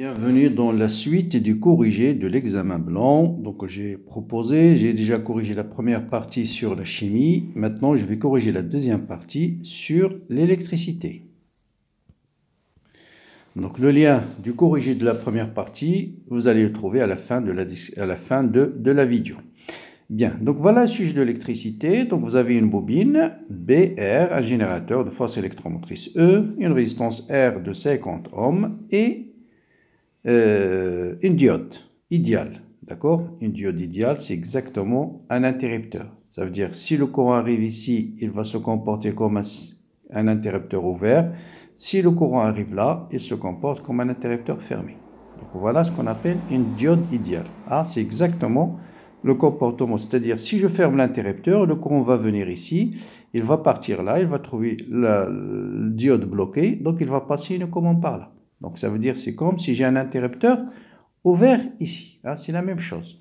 Bienvenue dans la suite du corrigé de l'examen blanc. Donc j'ai proposé, j'ai déjà corrigé la première partie sur la chimie. Maintenant, je vais corriger la deuxième partie sur l'électricité. Donc le lien du corrigé de la première partie, vous allez le trouver à la fin de la, à la, fin de, la vidéo. Bien, donc voilà le sujet de l'électricité. Donc vous avez une bobine BR, un générateur de force électromotrice E, une résistance R de 50 ohms et euh, une diode idéale. D'accord Une diode idéale, c'est exactement un interrupteur. Ça veut dire, si le courant arrive ici, il va se comporter comme un, interrupteur ouvert. Si le courant arrive là, il se comporte comme un interrupteur fermé. Donc voilà ce qu'on appelle une diode idéale. Ah, c'est exactement le comportement. C'est-à-dire, si je ferme l'interrupteur, le courant va venir ici, il va partir là, il va trouver la, la diode bloquée, donc il va passer une commande par là. Donc ça veut dire c'est comme si j'ai un interrupteur ouvert ici. Ah, c'est la même chose.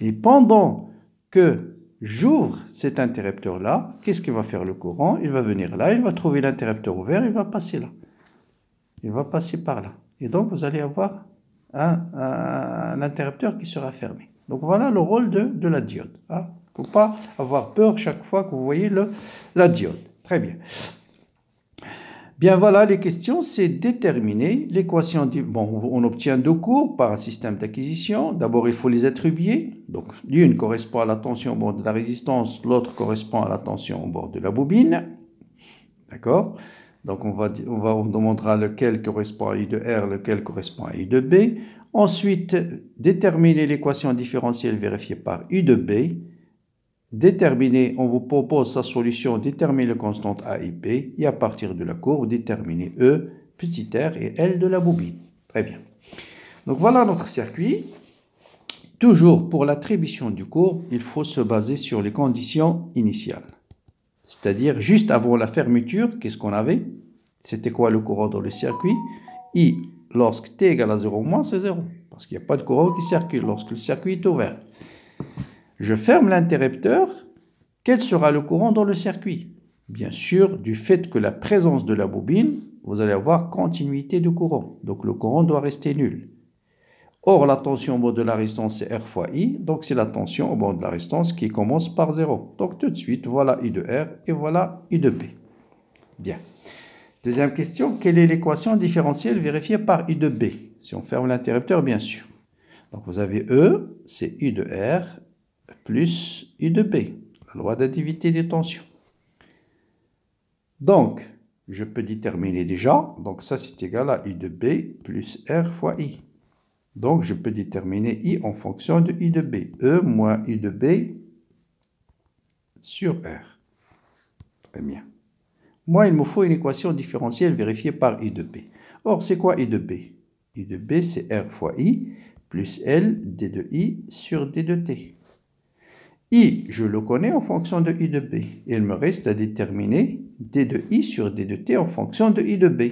Et pendant que j'ouvre cet interrupteur-là, qu'est-ce qu'il va faire le courant Il va venir là, il va trouver l'interrupteur ouvert, il va passer là. Il va passer par là. Et donc vous allez avoir un, interrupteur qui sera fermé. Donc voilà le rôle de, la diode. Il ah, ne faut pas avoir peur chaque fois que vous voyez la diode. Très bien. Bien voilà, les questions, c'est déterminer l'équation. Bon, on obtient deux cours par un système d'acquisition. D'abord, il faut les attribuer. Donc, l'une correspond à la tension au bord de la résistance, l'autre correspond à la tension au bord de la bobine. D'accord Donc, on va, on va, demandera lequel correspond à U de R, lequel correspond à U de B. Ensuite, déterminer l'équation différentielle vérifiée par U de B. Déterminer, on vous propose sa solution, déterminer la constante A et B, et à partir de la courbe, déterminer E, petit r et L de la bobine. Très bien. Donc voilà notre circuit. Toujours pour l'attribution du cours, il faut se baser sur les conditions initiales. C'est-à-dire juste avant la fermeture, qu'est-ce qu'on avait C'était quoi le courant dans le circuit I, lorsque t égale à 0 moins, c'est 0. Parce qu'il n'y a pas de courant qui circule lorsque le circuit est ouvert je ferme l'interrupteur, quel sera le courant dans le circuit Bien sûr, du fait que la présence de la bobine, vous allez avoir continuité de courant. Donc le courant doit rester nul. Or, la tension au bord de la résistance, c'est R fois I. Donc c'est la tension au bord de la résistance qui commence par 0. Donc tout de suite, voilà I de R et voilà I de B. Bien. Deuxième question, quelle est l'équation différentielle vérifiée par I de B Si on ferme l'interrupteur, bien sûr. Donc vous avez E, c'est I de R, plus U de B, la loi d'activité des tensions. Donc, je peux déterminer déjà, donc ça c'est égal à U de B plus R fois I. Donc je peux déterminer I en fonction de U de B. E moins U de B sur R. Très bien. Moi, il me faut une équation différentielle vérifiée par I de B. Or, c'est quoi I de B I de B, c'est R fois I plus L D de I sur D de T. I, je le connais en fonction de I de B. Il me reste à déterminer D de I sur D de T en fonction de I de B.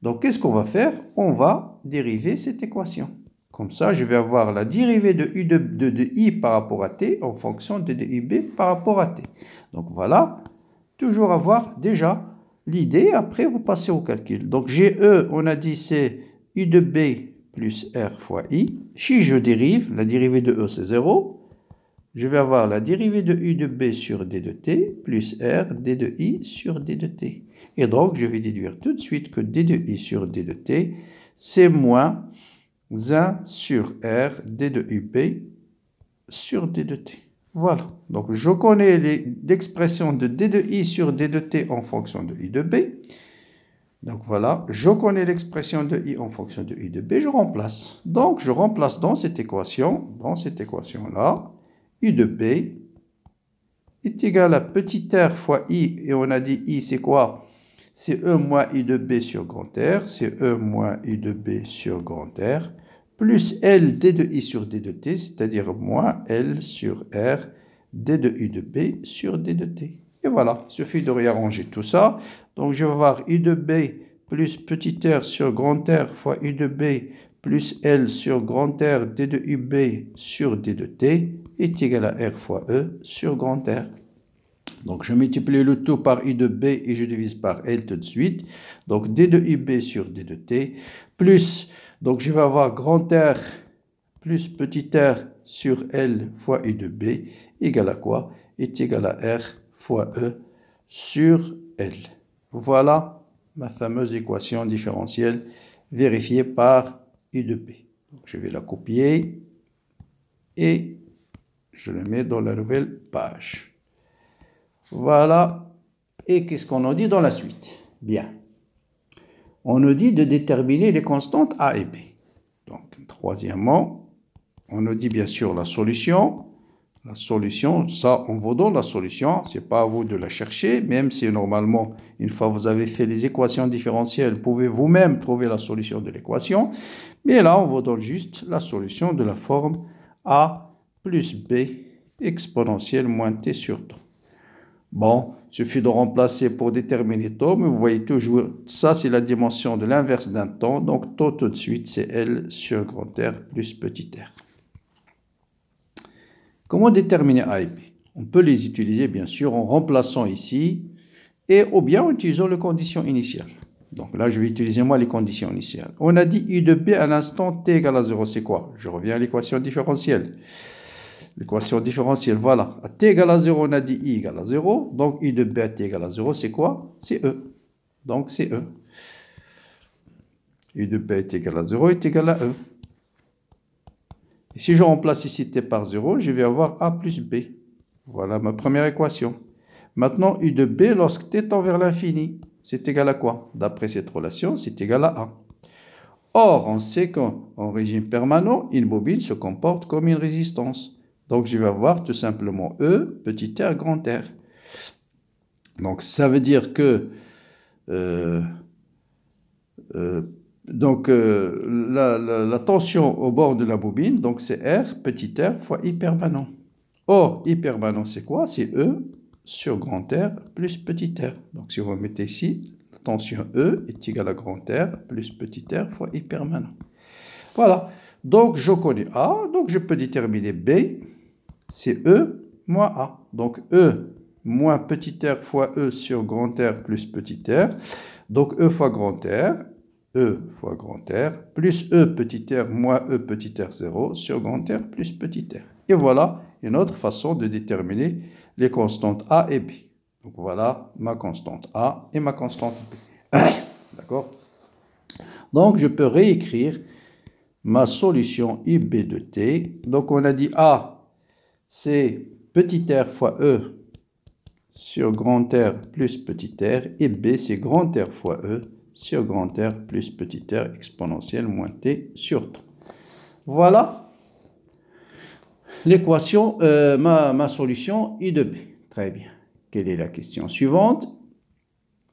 Donc, qu'est-ce qu'on va faire On va dériver cette équation. Comme ça, je vais avoir la dérivée de U de, I par rapport à T en fonction de de b par rapport à T. Donc, voilà. Toujours avoir déjà l'idée. Après, vous passez au calcul. Donc, GE, on a dit c'est U de B plus R fois I. Si je dérive, la dérivée de E, c'est 0 je vais avoir la dérivée de U de B sur D de T plus R D de I sur D de T. Et donc, je vais déduire tout de suite que D de I sur D de T, c'est moins 1 sur R D de UB sur D de T. Voilà. Donc, je connais l'expression de D de I sur D de T en fonction de I de B. Donc voilà, je connais l'expression de I en fonction de U de B, je remplace. Donc je remplace dans cette équation, dans cette équation-là, U de B est égal à petit r fois I. Et on a dit I, c'est quoi C'est E moins U de B sur grand R. C'est E moins u de B sur grand R. Plus L D de I sur D de T, c'est-à-dire moins L sur R D de U de B sur D de T. Et voilà, il suffit de réarranger tout ça. Donc je vais avoir U de B plus petit r sur grand R fois U de B plus L sur grand R D de B sur D de T est égal à R fois E sur grand R. Donc je multiplie le tout par I de B et je divise par L tout de suite. Donc D de IB sur D de T plus, donc je vais avoir grand R plus petit r sur L fois I de B égale à quoi Est égal à R fois E sur L. Voilà ma fameuse équation différentielle vérifiée par I de B. Donc je vais la copier et je le mets dans la nouvelle page. Voilà. Et qu'est-ce qu'on nous dit dans la suite Bien. On nous dit de déterminer les constantes A et B. Donc, troisièmement, on nous dit bien sûr la solution. La solution, ça, on vous donne la solution. Ce n'est pas à vous de la chercher, même si normalement, une fois vous avez fait les équations différentielles, vous pouvez vous-même trouver la solution de l'équation. Mais là, on vous donne juste la solution de la forme A plus b exponentielle moins t sur tau. Bon, il suffit de remplacer pour déterminer taux, mais vous voyez toujours, ça c'est la dimension de l'inverse d'un temps, donc taux tout de suite c'est L sur grand R plus petit r. Comment déterminer A et B On peut les utiliser bien sûr en remplaçant ici et ou bien en utilisant les conditions initiales. Donc là, je vais utiliser moi les conditions initiales. On a dit U de B à l'instant, T égale à 0, c'est quoi Je reviens à l'équation différentielle l'équation différentielle, voilà, t égale à 0, on a dit i égale à 0, donc i de b à t égale à 0, c'est quoi C'est e. Donc c'est e. i de b est égal à 0 est égal à e. Et si je remplace ici t par 0, je vais avoir a plus b. Voilà ma première équation. Maintenant, u de b, lorsque t tend vers l'infini, c'est égal à quoi D'après cette relation, c'est égal à a. Or, on sait qu'en régime permanent, une bobine se comporte comme une résistance. Donc je vais avoir tout simplement E, petit r, grand R. Donc ça veut dire que... Euh, euh, donc euh, la, tension au bord de la bobine, donc c'est R, petit r, fois permanent. Or, permanent, c'est quoi C'est E sur grand R plus petit r. Donc si vous mettez ici, la tension E est égale à grand R plus petit r fois permanent. Voilà. Donc je connais A, donc je peux déterminer B c'est E moins A. Donc E moins petit r fois E sur grand R plus petit r. Donc E fois grand R, E fois grand R, plus E petit r moins E petit r 0 sur grand R plus petit r. Et voilà une autre façon de déterminer les constantes A et B. Donc voilà ma constante A et ma constante B. D'accord Donc je peux réécrire ma solution IB de T. Donc on a dit A c'est petit r fois E sur grand R plus petit r, et B, c'est grand R fois E sur grand R plus petit r exponentielle moins t sur 3. Voilà l'équation, euh, ma, ma solution I de B. Très bien. Quelle est la question suivante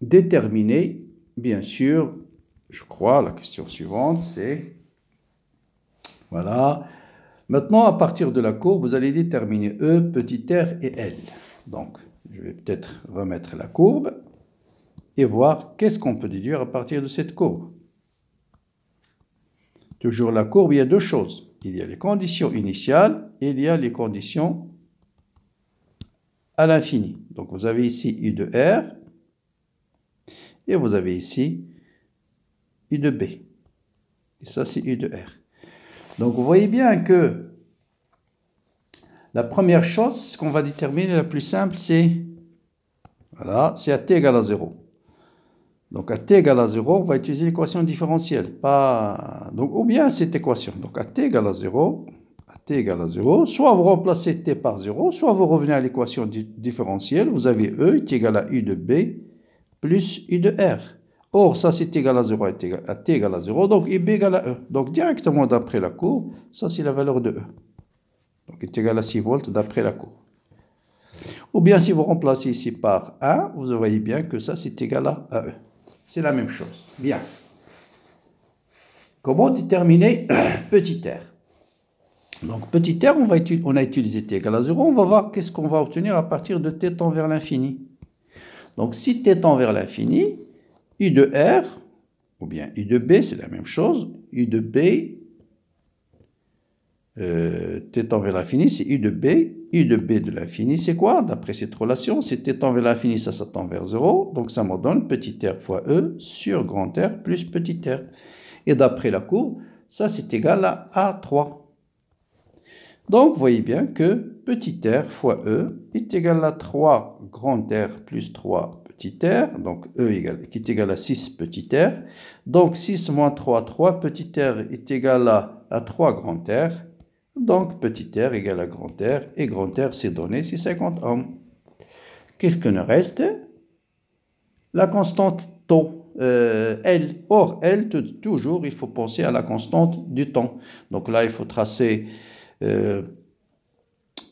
Déterminer, bien sûr, je crois, la question suivante, c'est... Voilà. Maintenant, à partir de la courbe, vous allez déterminer E, petit r et L. Donc, je vais peut-être remettre la courbe et voir qu'est-ce qu'on peut déduire à partir de cette courbe. Toujours la courbe, il y a deux choses. Il y a les conditions initiales et il y a les conditions à l'infini. Donc vous avez ici U de R et vous avez ici U de B. Et ça, c'est U de R. Donc vous voyez bien que la première chose qu'on va déterminer, la plus simple, c'est voilà, c'est à t égale à 0. Donc à t égale à 0, on va utiliser l'équation différentielle. Pas... Donc, ou bien cette équation. Donc à t égale à 0, à t à 0, soit vous remplacez t par 0, soit vous revenez à l'équation différentielle. Vous avez e est égal à u de b plus u de r. Or, ça c'est égal à 0 à t égale à 0, donc b égale à e. Donc directement d'après la courbe, ça c'est la valeur de e est égal à 6 volts d'après la courbe. Ou bien si vous remplacez ici par 1, vous voyez bien que ça c'est égal à 1. C'est la même chose. Bien. Comment déterminer petit r Donc petit r, on, va on a utilisé t égal à 0. On va voir qu'est-ce qu'on va obtenir à partir de t tend vers l'infini. Donc si t tend vers l'infini, u de r, ou bien u de b, c'est la même chose, u de b euh, vers envers l'infini, c'est U de B. U de B de l'infini, c'est quoi D'après cette relation, c'est tétan vers l'infini, ça, s'attend vers 0. Donc ça me donne petit r fois E sur grand R plus petit r. Et d'après la courbe, ça, c'est égal à A3. Donc, voyez bien que petit r fois E est égal à 3 grand R plus 3 petit r, donc E qui est égal à 6 petit r. Donc 6 moins 3, 3 petit r est égal à, à 3 grand R. Donc, petit r égale à grand R, et grand R, c'est donné, c'est 50 ohms. Qu'est-ce que nous reste La constante temps, euh, L. Or, L, toujours, il faut penser à la constante du temps. Donc là, il faut tracer euh,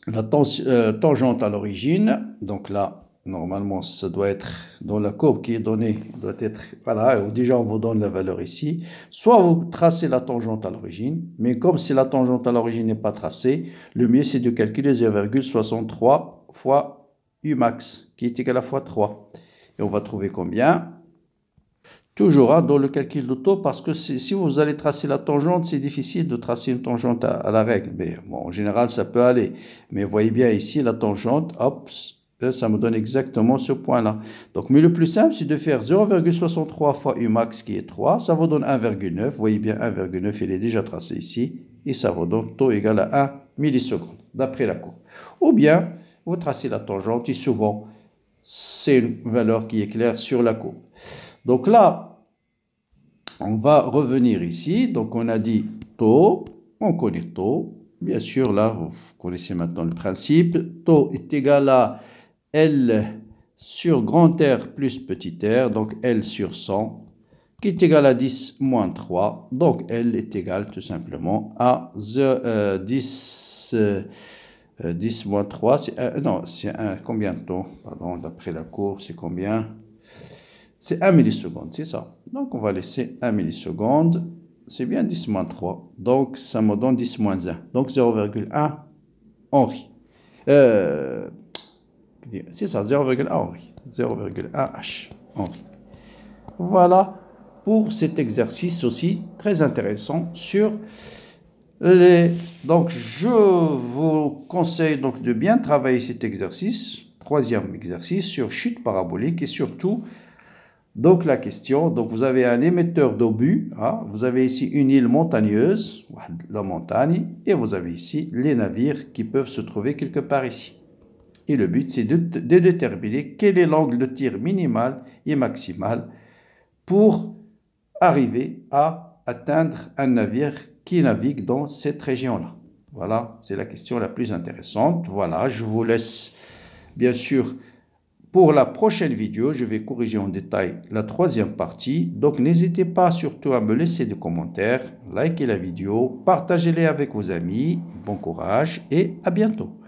la euh, tangente à l'origine. Donc là, normalement, ça doit être dans la courbe qui est donnée, doit être, voilà, déjà on vous donne la valeur ici. Soit vous tracez la tangente à l'origine, mais comme si la tangente à l'origine n'est pas tracée, le mieux c'est de calculer 0,63 fois U max, qui est égal à fois 3. Et on va trouver combien Toujours hein, dans le calcul de taux, parce que si vous allez tracer la tangente, c'est difficile de tracer une tangente à, la règle. Mais bon, en général, ça peut aller. Mais voyez bien ici, la tangente, hop, ça me donne exactement ce point-là. Donc, mais le plus simple, c'est de faire 0,63 fois U max qui est 3. Ça vous donne 1,9. Vous voyez bien, 1,9, il est déjà tracé ici. Et ça vous donne taux égal à 1 milliseconde, d'après la courbe. Ou bien, vous tracez la tangente et souvent, c'est une valeur qui est claire sur la courbe. Donc là, on va revenir ici. Donc, on a dit taux. On connaît taux. Bien sûr, là, vous connaissez maintenant le principe. Taux est égal à L sur grand R plus petit r, donc L sur 100, qui est égal à 10 moins 3. Donc L est égal tout simplement à 10, 10 euh, euh, euh, moins 3. C'est, non, c'est combien de temps Pardon, d'après la courbe, c'est combien C'est 1 milliseconde, c'est ça. Donc on va laisser 1 milliseconde. C'est bien 10 moins 3. Donc ça me donne 10 moins 1. Donc 0,1 Henri. Euh, c'est ça, 0,1 0,1 H Voilà pour cet exercice aussi très intéressant sur les... Donc, je vous conseille donc de bien travailler cet exercice, troisième exercice, sur chute parabolique et surtout, donc la question, donc vous avez un émetteur d'obus, hein. vous avez ici une île montagneuse, la montagne, et vous avez ici les navires qui peuvent se trouver quelque part ici. Et le but, c'est de, déterminer quel est l'angle de tir minimal et maximal pour arriver à atteindre un navire qui navigue dans cette région-là. Voilà, c'est la question la plus intéressante. Voilà, je vous laisse, bien sûr, pour la prochaine vidéo, je vais corriger en détail la troisième partie. Donc n'hésitez pas surtout à me laisser des commentaires, liker la vidéo, partagez-les avec vos amis. Bon courage et à bientôt.